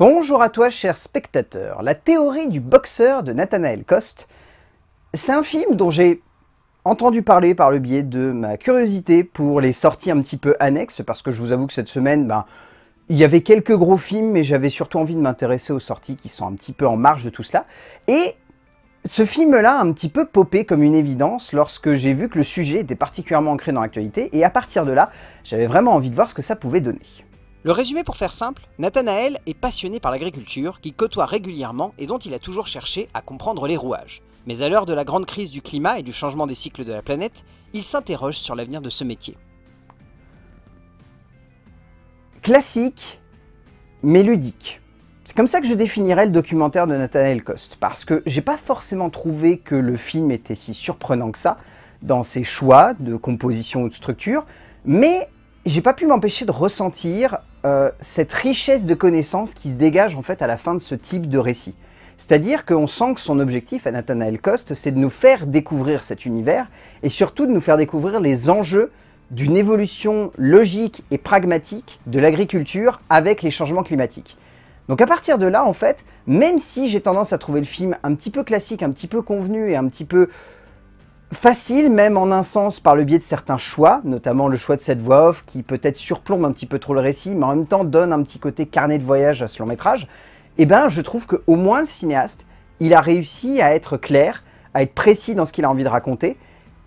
Bonjour à toi, cher spectateur. La théorie du boxeur de Nathanael Coste, c'est un film dont j'ai entendu parler par le biais de ma curiosité pour les sorties un petit peu annexes, parce que je vous avoue que cette semaine, ben, il y avait quelques gros films, mais j'avais surtout envie de m'intéresser aux sorties qui sont un petit peu en marge de tout cela. Et ce film-là a un petit peu popé comme une évidence lorsque j'ai vu que le sujet était particulièrement ancré dans l'actualité, et à partir de là, j'avais vraiment envie de voir ce que ça pouvait donner. Le résumé pour faire simple, Nathanael est passionné par l'agriculture qui côtoie régulièrement et dont il a toujours cherché à comprendre les rouages. Mais à l'heure de la grande crise du climat et du changement des cycles de la planète, il s'interroge sur l'avenir de ce métier. Classique, mais ludique. C'est comme ça que je définirais le documentaire de Nathanael Coste, parce que j'ai pas forcément trouvé que le film était si surprenant que ça, dans ses choix de composition ou de structure, mais j'ai pas pu m'empêcher de ressentir euh, cette richesse de connaissances qui se dégage en fait à la fin de ce type de récit. C'est-à-dire qu'on sent que son objectif à Nathanael Coste, c'est de nous faire découvrir cet univers et surtout de nous faire découvrir les enjeux d'une évolution logique et pragmatique de l'agriculture avec les changements climatiques. Donc à partir de là, en fait, même si j'ai tendance à trouver le film un petit peu classique, un petit peu convenu et un petit peu facile même en un sens par le biais de certains choix, notamment le choix de cette voix off qui peut-être surplombe un petit peu trop le récit, mais en même temps donne un petit côté carnet de voyage à ce long métrage, eh ben je trouve qu'au moins le cinéaste, il a réussi à être clair, à être précis dans ce qu'il a envie de raconter,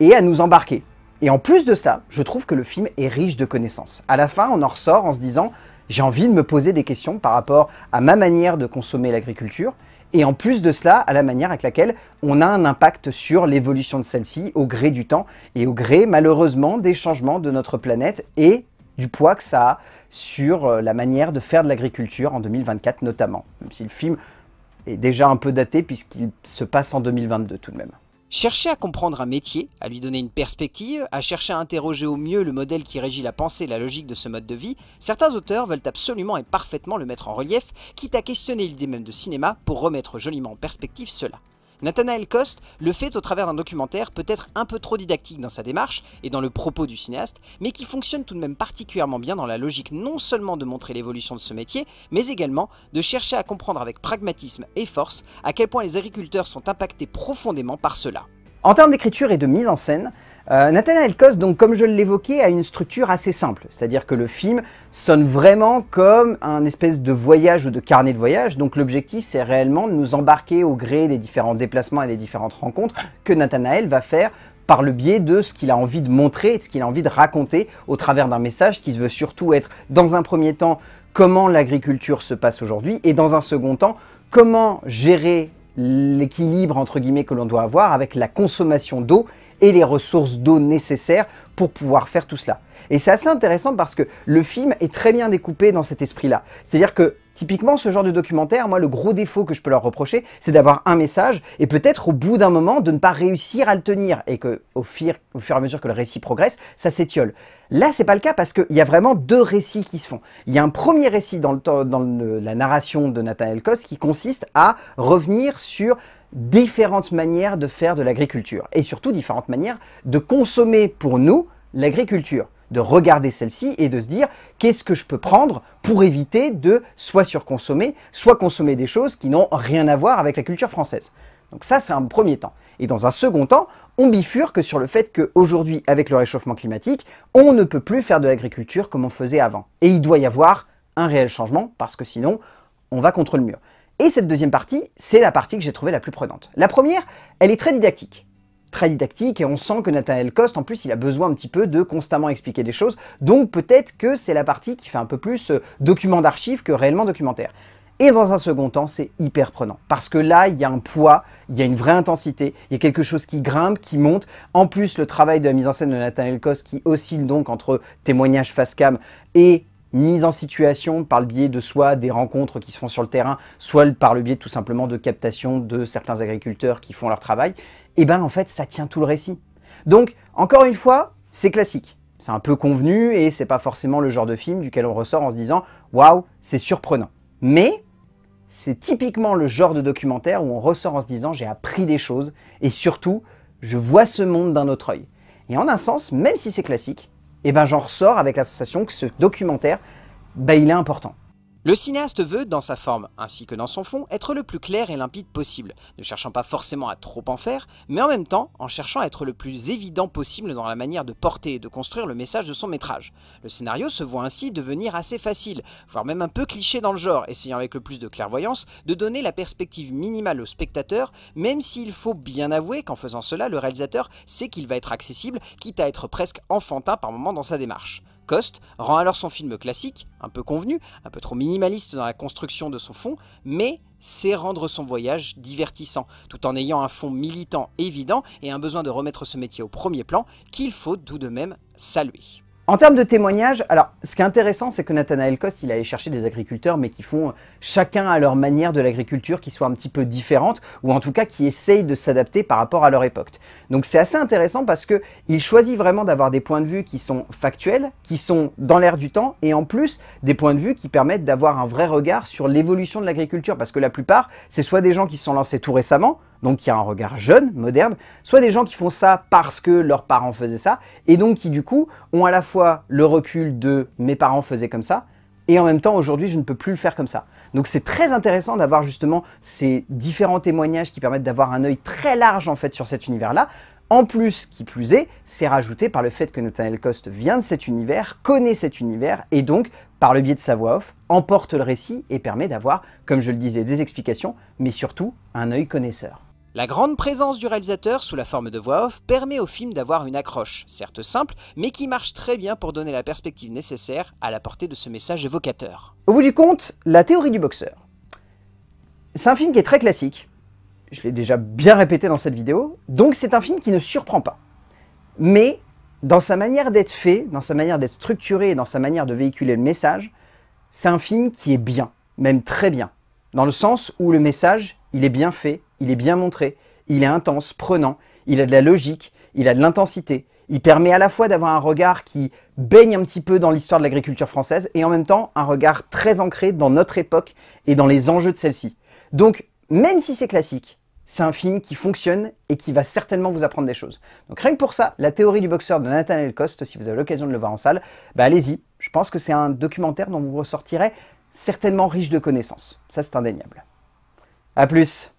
et à nous embarquer. Et en plus de cela, je trouve que le film est riche de connaissances. À la fin, on en ressort en se disant j'ai envie de me poser des questions par rapport à ma manière de consommer l'agriculture, et en plus de cela, à la manière avec laquelle on a un impact sur l'évolution de celle-ci au gré du temps et au gré malheureusement des changements de notre planète et du poids que ça a sur euh, la manière de faire de l'agriculture en 2024 notamment. Même si le film est déjà un peu daté puisqu'il se passe en 2022 tout de même. Chercher à comprendre un métier, à lui donner une perspective, à chercher à interroger au mieux le modèle qui régit la pensée et la logique de ce mode de vie, certains auteurs veulent absolument et parfaitement le mettre en relief, quitte à questionner l'idée même de cinéma pour remettre joliment en perspective cela. Nathanael Cost le fait au travers d'un documentaire peut-être un peu trop didactique dans sa démarche et dans le propos du cinéaste, mais qui fonctionne tout de même particulièrement bien dans la logique non seulement de montrer l'évolution de ce métier, mais également de chercher à comprendre avec pragmatisme et force à quel point les agriculteurs sont impactés profondément par cela. En termes d'écriture et de mise en scène, euh, Nathanael Kos, donc, comme je l'évoquais, a une structure assez simple, c'est-à-dire que le film sonne vraiment comme un espèce de voyage ou de carnet de voyage, donc l'objectif c'est réellement de nous embarquer au gré des différents déplacements et des différentes rencontres que Nathanael va faire par le biais de ce qu'il a envie de montrer et de ce qu'il a envie de raconter au travers d'un message qui veut surtout être, dans un premier temps, comment l'agriculture se passe aujourd'hui et dans un second temps, comment gérer l'équilibre entre guillemets que l'on doit avoir avec la consommation d'eau et les ressources d'eau nécessaires pour pouvoir faire tout cela. Et c'est assez intéressant parce que le film est très bien découpé dans cet esprit-là. C'est-à-dire que Typiquement, ce genre de documentaire, moi, le gros défaut que je peux leur reprocher, c'est d'avoir un message et peut-être au bout d'un moment de ne pas réussir à le tenir et que au fur, et à mesure que le récit progresse, ça s'étiole. Là, n'est pas le cas parce qu'il y a vraiment deux récits qui se font. Il y a un premier récit dans, la narration de Nathan Kos qui consiste à revenir sur différentes manières de faire de l'agriculture et surtout différentes manières de consommer pour nous l'agriculture de regarder celle-ci et de se dire qu'est-ce que je peux prendre pour éviter de soit surconsommer, soit consommer des choses qui n'ont rien à voir avec la culture française. Donc ça, c'est un premier temps. Et dans un second temps, on bifurque sur le fait qu'aujourd'hui, avec le réchauffement climatique, on ne peut plus faire de l'agriculture comme on faisait avant. Et il doit y avoir un réel changement, parce que sinon, on va contre le mur. Et cette deuxième partie, c'est la partie que j'ai trouvée la plus prenante. La première, elle est très didactique. Très didactique, et on sent que Nathaniel Coste, en plus, il a besoin un petit peu de constamment expliquer des choses, donc peut-être que c'est la partie qui fait un peu plus euh, document d'archives que réellement documentaire. Et dans un second temps, c'est hyper prenant. Parce que là, il y a un poids, il y a une vraie intensité, il y a quelque chose qui grimpe, qui monte. En plus, le travail de la mise en scène de Nathaniel Coste qui oscille donc entre témoignage face cam et mise en situation par le biais de soit des rencontres qui se font sur le terrain, soit par le biais tout simplement de captation de certains agriculteurs qui font leur travail, et eh bien en fait ça tient tout le récit. Donc encore une fois, c'est classique. C'est un peu convenu et c'est pas forcément le genre de film duquel on ressort en se disant waouh, c'est surprenant. Mais c'est typiquement le genre de documentaire où on ressort en se disant j'ai appris des choses et surtout je vois ce monde d'un autre œil. Et en un sens, même si c'est classique, et eh ben j'en ressors avec la sensation que ce documentaire, ben, il est important. Le cinéaste veut, dans sa forme ainsi que dans son fond, être le plus clair et limpide possible, ne cherchant pas forcément à trop en faire, mais en même temps en cherchant à être le plus évident possible dans la manière de porter et de construire le message de son métrage. Le scénario se voit ainsi devenir assez facile, voire même un peu cliché dans le genre, essayant avec le plus de clairvoyance de donner la perspective minimale au spectateur, même s'il faut bien avouer qu'en faisant cela, le réalisateur sait qu'il va être accessible, quitte à être presque enfantin par moments dans sa démarche. Cost rend alors son film classique, un peu convenu, un peu trop minimaliste dans la construction de son fond, mais sait rendre son voyage divertissant, tout en ayant un fond militant évident et un besoin de remettre ce métier au premier plan qu'il faut tout de même saluer. En termes de témoignages, alors ce qui est intéressant, c'est que Nathanaël Coste, il allait chercher des agriculteurs, mais qui font chacun à leur manière de l'agriculture qui soit un petit peu différente, ou en tout cas qui essayent de s'adapter par rapport à leur époque. Donc c'est assez intéressant parce qu'il choisit vraiment d'avoir des points de vue qui sont factuels, qui sont dans l'air du temps, et en plus des points de vue qui permettent d'avoir un vrai regard sur l'évolution de l'agriculture, parce que la plupart, c'est soit des gens qui se sont lancés tout récemment, donc il y a un regard jeune, moderne, soit des gens qui font ça parce que leurs parents faisaient ça, et donc qui du coup ont à la fois le recul de mes parents faisaient comme ça, et en même temps aujourd'hui je ne peux plus le faire comme ça. Donc c'est très intéressant d'avoir justement ces différents témoignages qui permettent d'avoir un œil très large en fait sur cet univers-là. En plus, qui plus est, c'est rajouté par le fait que Nathaniel Coste vient de cet univers, connaît cet univers, et donc, par le biais de sa voix off, emporte le récit et permet d'avoir, comme je le disais, des explications, mais surtout un œil connaisseur. La grande présence du réalisateur sous la forme de voix off permet au film d'avoir une accroche, certes simple, mais qui marche très bien pour donner la perspective nécessaire à la portée de ce message évocateur. Au bout du compte, la théorie du boxeur. C'est un film qui est très classique, je l'ai déjà bien répété dans cette vidéo, donc c'est un film qui ne surprend pas. Mais dans sa manière d'être fait, dans sa manière d'être structuré et dans sa manière de véhiculer le message, c'est un film qui est bien, même très bien, dans le sens où le message, il est bien fait, il est bien montré, il est intense, prenant, il a de la logique, il a de l'intensité, il permet à la fois d'avoir un regard qui baigne un petit peu dans l'histoire de l'agriculture française et en même temps un regard très ancré dans notre époque et dans les enjeux de celle-ci. Donc, même si c'est classique, c'est un film qui fonctionne et qui va certainement vous apprendre des choses. Donc rien que pour ça, la théorie du boxeur de Nathaniel Coste, si vous avez l'occasion de le voir en salle, bah, allez-y, je pense que c'est un documentaire dont vous ressortirez certainement riche de connaissances. Ça c'est indéniable. A plus